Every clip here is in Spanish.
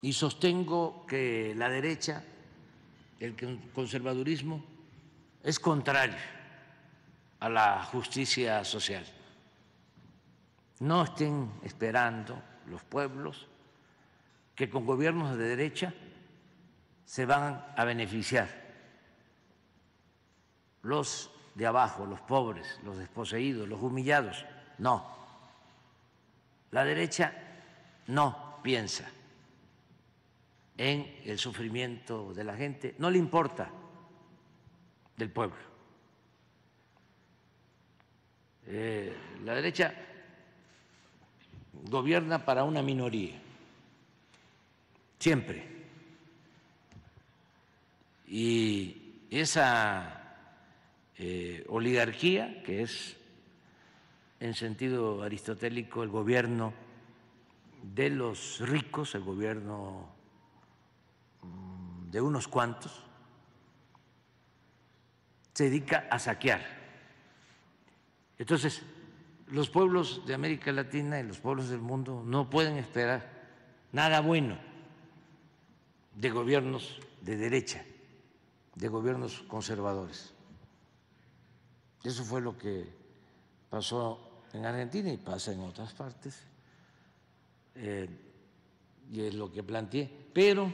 y sostengo que la derecha, el conservadurismo, es contrario a la justicia social. No estén esperando los pueblos que con gobiernos de derecha se van a beneficiar los de abajo, los pobres, los desposeídos, los humillados. No. La derecha no piensa en el sufrimiento de la gente, no le importa del pueblo. Eh, la derecha gobierna para una minoría, siempre. Y esa eh, oligarquía, que es en sentido aristotélico el gobierno de los ricos, el gobierno de unos cuantos, se dedica a saquear. Entonces, los pueblos de América Latina y los pueblos del mundo no pueden esperar nada bueno de gobiernos de derecha, de gobiernos conservadores. Eso fue lo que pasó en Argentina y pasa en otras partes. Eh, y es lo que planteé. Pero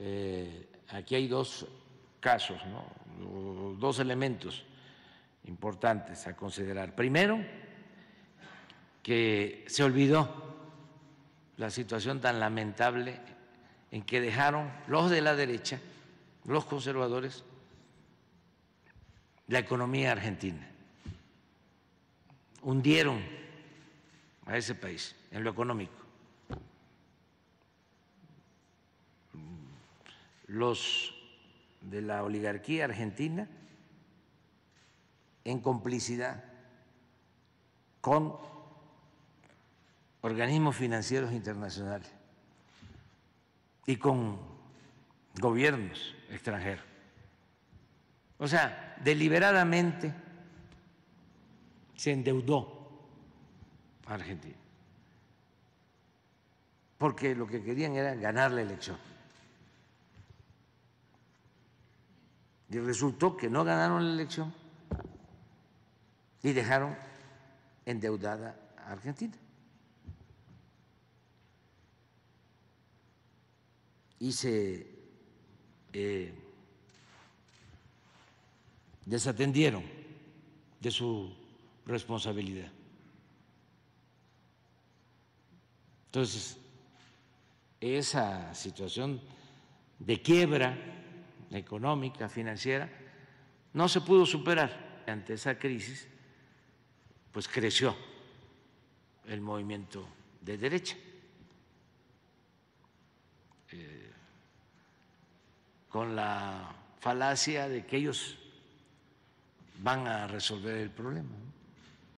eh, aquí hay dos casos, dos elementos importantes a considerar. Primero, que se olvidó la situación tan lamentable en que dejaron los de la derecha, los conservadores, la economía argentina. Hundieron a ese país en lo económico. los de la oligarquía argentina en complicidad con organismos financieros internacionales y con gobiernos extranjeros. O sea, deliberadamente se endeudó a Argentina, porque lo que querían era ganar la elección. Y resultó que no ganaron la elección y dejaron endeudada a Argentina. Y se eh, desatendieron de su responsabilidad. Entonces, esa situación de quiebra económica, financiera, no se pudo superar ante esa crisis, pues creció el movimiento de derecha. Eh, con la falacia de que ellos van a resolver el problema.